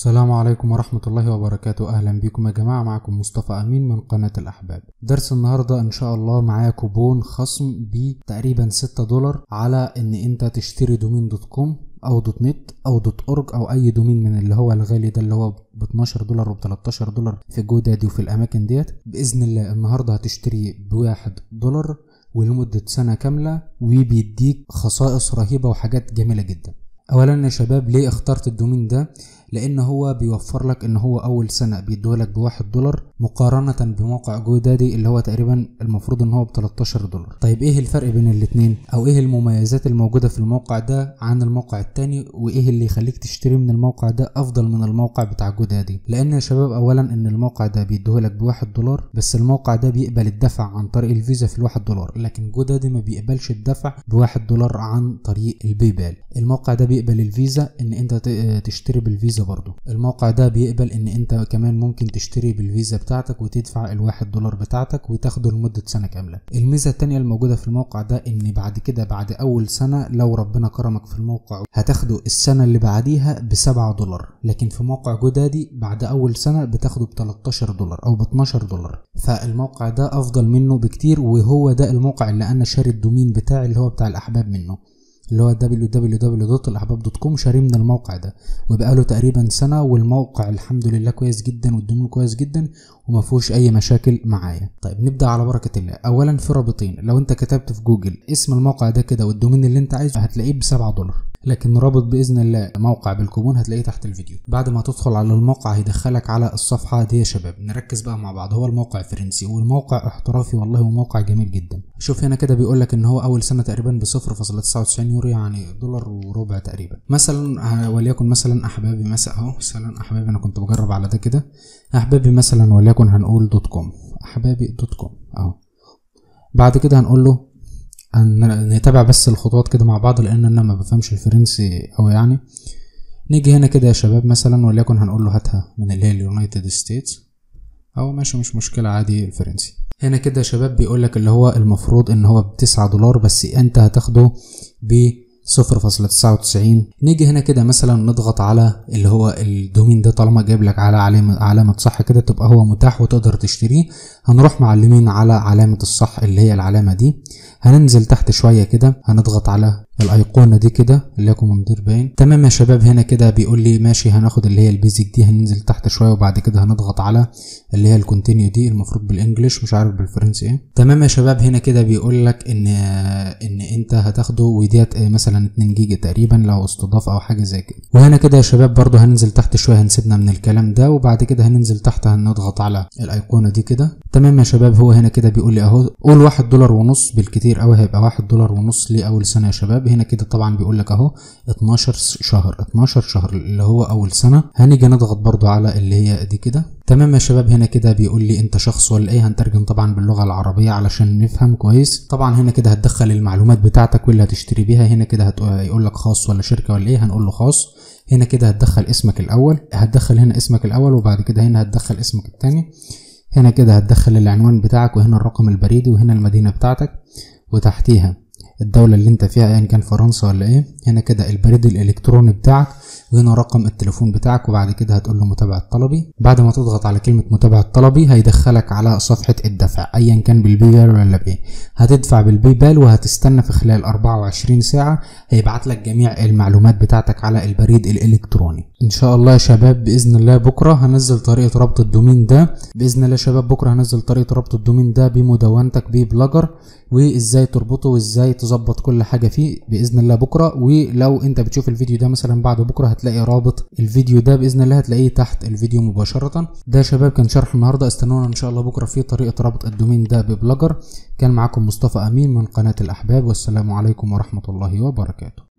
السلام عليكم ورحمة الله وبركاته أهلا بكم يا جماعة معكم مصطفى أمين من قناة الأحباب درس النهاردة إن شاء الله معايا كوبون خصم بتقريبا 6 دولار على إن أنت تشتري دومين دوت كوم أو دوت نت أو دوت أورج أو أي دومين من اللي هو الغالي ده اللي هو ب 12 دولار وب 13 دولار في جو دادي وفي الأماكن ديت بإذن الله النهاردة هتشتري بواحد دولار ولمدة سنة كاملة وبيديك خصائص رهيبة وحاجات جميلة جدا أولا يا شباب ليه اخترت الدومين ده لان هو بيوفر لك ان هو اول سنه بيديهولك بواحد دولار مقارنه بموقع جو دادي اللي هو تقريبا المفروض ان هو ب 13 دولار طيب ايه الفرق بين الاثنين او ايه المميزات الموجوده في الموقع ده عن الموقع الثاني وايه اللي يخليك تشتري من الموقع ده افضل من الموقع بتاع جو دادي لان يا شباب اولا ان الموقع ده بيديهولك بواحد دولار بس الموقع ده بيقبل الدفع عن طريق الفيزا في الواحد دولار لكن جو دادي ما بيقبلش الدفع بواحد دولار عن طريق البيبال الموقع ده بيقبل الفيزا ان انت تشتري بالفيزا بالفيزا برضو الموقع ده بيقبل ان انت كمان ممكن تشتري بالفيزا بتاعتك وتدفع الواحد دولار بتاعتك وتاخده لمدة سنة كاملة الميزة التانية الموجودة في الموقع ده ان بعد كده بعد اول سنة لو ربنا كرمك في الموقع هتاخده السنة اللي بعديها بسبعة دولار لكن في موقع جدادي بعد اول سنة بتاخده ب 13 دولار او ب 12 دولار فالموقع ده افضل منه بكتير وهو ده الموقع اللي انا شاري الدومين بتاعي اللي هو بتاع الاحباب منه اللي هو www.الاحباب.com شاريه من الموقع ده وبقاله تقريبا سنه والموقع الحمد لله كويس جدا والدنيا كويس جدا وما فيهوش اي مشاكل معايا طيب نبدا على بركه الله اولا في رابطين لو انت كتبت في جوجل اسم الموقع ده كده والدومين اللي انت عايزه هتلاقيه ب 7 دولار لكن رابط باذن الله موقع بالكوبون هتلاقيه تحت الفيديو بعد ما تدخل على الموقع هيدخلك على الصفحه دي يا شباب نركز بقى مع بعض هو الموقع فرنسي والموقع احترافي والله وموقع جميل جدا شوف هنا كده بيقول لك ان هو اول سنه تقريبا ب 0.99 يورو يعني دولار وربع تقريبا مثلا آه، وليكن مثلا احبابي مثلا اهو مثلا احبابي انا كنت بجرب على ده كده احبابي مثلا وليكن هنقول دوت كوم احبابي دوت كوم اهو بعد كده هنقول له نتابع بس الخطوات كده مع بعض لان انا ما بفهمش الفرنسي او يعني نيجي هنا كده يا شباب مثلا وليكن هنقول له هاتها من اللي هي اليونايتد ستيتس او ماشي مش مشكلة عادي الفرنسي هنا كده يا شباب بيقول لك اللي هو المفروض ان هو بتسعة دولار بس انت هتاخده ب 0.99 نيجي هنا كده مثلا نضغط على اللي هو الدومين ده طالما جايب لك على علامة علامة صح كده تبقى هو متاح وتقدر تشتريه هنروح معلمين على علامة الصح اللي هي العلامة دي هننزل تحت شوية كده هنضغط على الايقونه دي كده اللي هي مدير باين تمام يا شباب هنا كده بيقول لي ماشي هناخد اللي هي البيزك دي هننزل تحت شويه وبعد كده هنضغط على اللي هي الكونتينيو دي المفروض بالانجلش مش عارف بالفرنسي ايه تمام يا شباب هنا كده بيقول لك ان ان انت هتاخده وديت آه، مثلا 2 جيجا تقريبا لو استضاف او حاجه زي كده وهنا كده يا شباب برده هننزل تحت شويه هنسيبنا من الكلام ده وبعد كده هننزل تحت هنضغط على الايقونه دي كده تمام يا شباب هو هنا كده بيقول لي اهو قول 1 دولار ونص بالكتير قوي هيبقى 1 دولار ونص لاول سنه يا شباب هنا كده طبعا بيقول لك اهو 12 شهر 12 شهر اللي هو اول سنه هنيجي نضغط برضو على اللي هي دي كده تمام يا شباب هنا كده بيقول لي انت شخص ولا ايه هنترجم طبعا باللغه العربيه علشان نفهم كويس طبعا هنا كده هتدخل المعلومات بتاعتك واللي هتشتري بيها هنا كده هيقول لك خاص ولا شركه ولا ايه هنقول له خاص هنا كده هتدخل اسمك الاول هتدخل هنا اسمك الاول وبعد كده هنا هتدخل اسمك الثاني هنا كده هتدخل العنوان بتاعك وهنا الرقم البريدي وهنا المدينه بتاعتك وتحتيها الدولة اللي انت فيها ايا يعني كان فرنسا ولا ايه هنا كده البريد الالكتروني بتاعك وهنا رقم التليفون بتاعك وبعد كده هتقول له متابعة طلبي بعد ما تضغط على كلمة متابعة طلبي هيدخلك على صفحة الدفع ايا كان بالبي بال ولا بايه هتدفع بالبي بال وهتستنى في خلال 24 ساعة هيبعت لك جميع المعلومات بتاعتك على البريد الالكتروني ان شاء الله يا شباب باذن الله بكره هنزل طريقه ربط الدومين ده باذن الله يا شباب بكره هنزل طريقه ربط الدومين ده بمدونتك ببلجر وازاي تربطه وازاي تظبط كل حاجه فيه باذن الله بكره ولو انت بتشوف الفيديو ده مثلا بعد بكره هتلاقي رابط الفيديو ده باذن الله هتلاقيه تحت الفيديو مباشره ده يا شباب كان شرح النهارده استنونا ان شاء الله بكره في طريقه ربط الدومين ده ببلجر كان معاكم مصطفى امين من قناه الاحباب والسلام عليكم ورحمه الله وبركاته